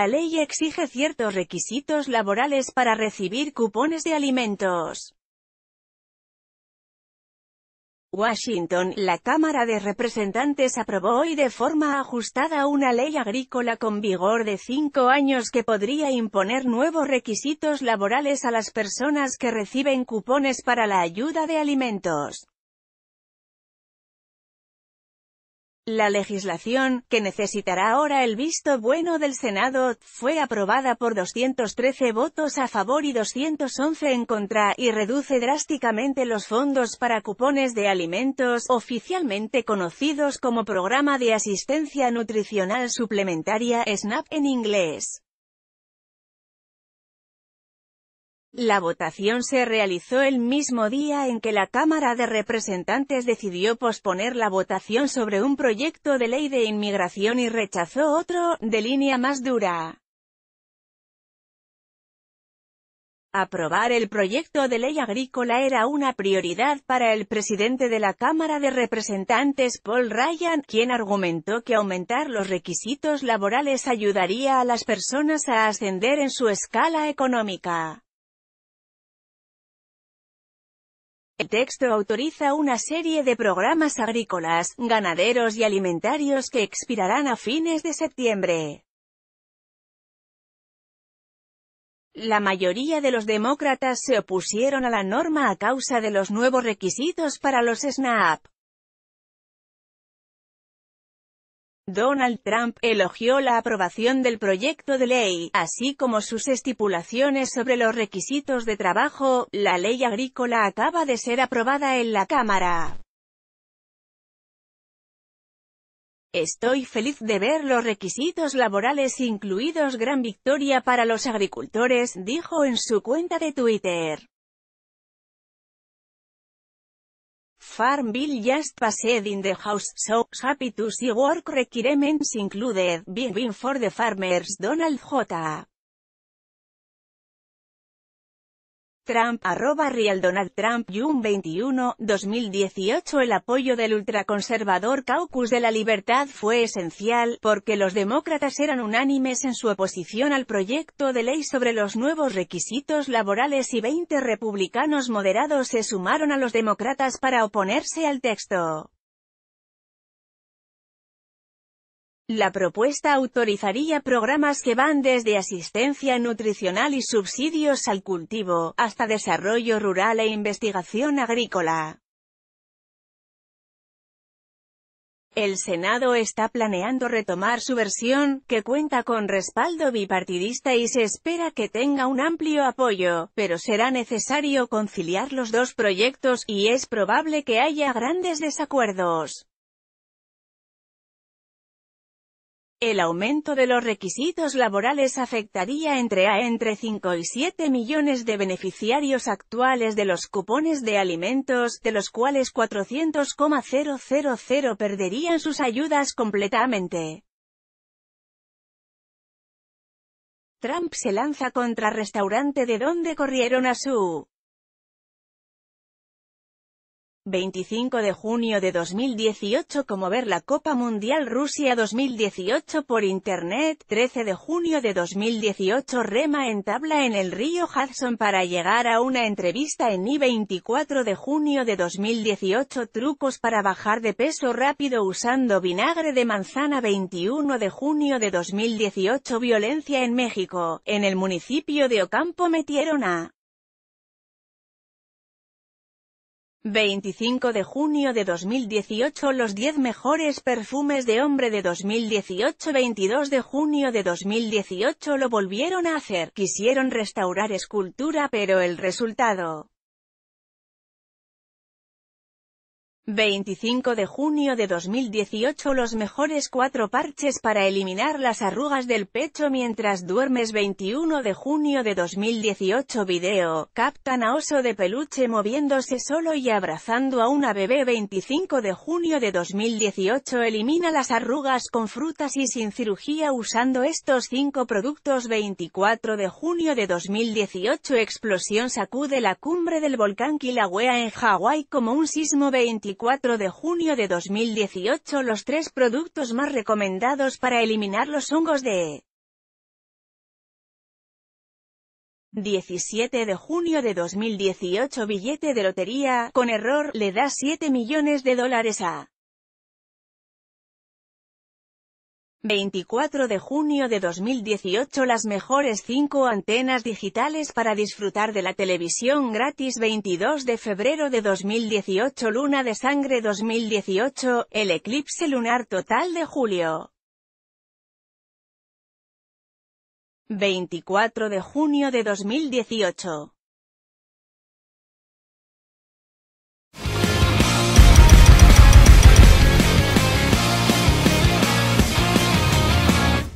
la ley exige ciertos requisitos laborales para recibir cupones de alimentos. Washington, la Cámara de Representantes aprobó hoy de forma ajustada una ley agrícola con vigor de cinco años que podría imponer nuevos requisitos laborales a las personas que reciben cupones para la ayuda de alimentos. La legislación, que necesitará ahora el visto bueno del Senado, fue aprobada por 213 votos a favor y 211 en contra, y reduce drásticamente los fondos para cupones de alimentos, oficialmente conocidos como Programa de Asistencia Nutricional Suplementaria SNAP en inglés. La votación se realizó el mismo día en que la Cámara de Representantes decidió posponer la votación sobre un proyecto de ley de inmigración y rechazó otro, de línea más dura. Aprobar el proyecto de ley agrícola era una prioridad para el presidente de la Cámara de Representantes Paul Ryan, quien argumentó que aumentar los requisitos laborales ayudaría a las personas a ascender en su escala económica. El texto autoriza una serie de programas agrícolas, ganaderos y alimentarios que expirarán a fines de septiembre. La mayoría de los demócratas se opusieron a la norma a causa de los nuevos requisitos para los SNAP. Donald Trump elogió la aprobación del proyecto de ley, así como sus estipulaciones sobre los requisitos de trabajo. La ley agrícola acaba de ser aprobada en la Cámara. Estoy feliz de ver los requisitos laborales incluidos gran victoria para los agricultores, dijo en su cuenta de Twitter. Farm Bill just passed in the house, so happy to see work requirements included, being for the farmers Donald J. Trump, arroba Real Donald Trump, June 21, 2018 El apoyo del ultraconservador Caucus de la Libertad fue esencial, porque los demócratas eran unánimes en su oposición al proyecto de ley sobre los nuevos requisitos laborales y 20 republicanos moderados se sumaron a los demócratas para oponerse al texto. La propuesta autorizaría programas que van desde asistencia nutricional y subsidios al cultivo, hasta desarrollo rural e investigación agrícola. El Senado está planeando retomar su versión, que cuenta con respaldo bipartidista y se espera que tenga un amplio apoyo, pero será necesario conciliar los dos proyectos, y es probable que haya grandes desacuerdos. El aumento de los requisitos laborales afectaría entre a entre 5 y 7 millones de beneficiarios actuales de los cupones de alimentos, de los cuales 400,000 perderían sus ayudas completamente. Trump se lanza contra restaurante de donde corrieron a su 25 de junio de 2018 como ver la Copa Mundial Rusia 2018 por Internet, 13 de junio de 2018 rema en tabla en el río Hudson para llegar a una entrevista en I 24 de junio de 2018 trucos para bajar de peso rápido usando vinagre de manzana 21 de junio de 2018 violencia en México, en el municipio de Ocampo metieron a 25 de junio de 2018 Los 10 mejores perfumes de hombre de 2018 22 de junio de 2018 lo volvieron a hacer, quisieron restaurar escultura pero el resultado 25 de junio de 2018 Los mejores cuatro parches para eliminar las arrugas del pecho mientras duermes 21 de junio de 2018 Video, captan a oso de peluche moviéndose solo y abrazando a una bebé 25 de junio de 2018 Elimina las arrugas con frutas y sin cirugía usando estos cinco productos 24 de junio de 2018 Explosión sacude la cumbre del volcán Kilauea en Hawái como un sismo 24 de junio de 2018 los tres productos más recomendados para eliminar los hongos de 17 de junio de 2018 Billete de lotería, con error, le da 7 millones de dólares a 24 de junio de 2018 Las mejores 5 antenas digitales para disfrutar de la televisión gratis 22 de febrero de 2018 Luna de sangre 2018 El eclipse lunar total de julio 24 de junio de 2018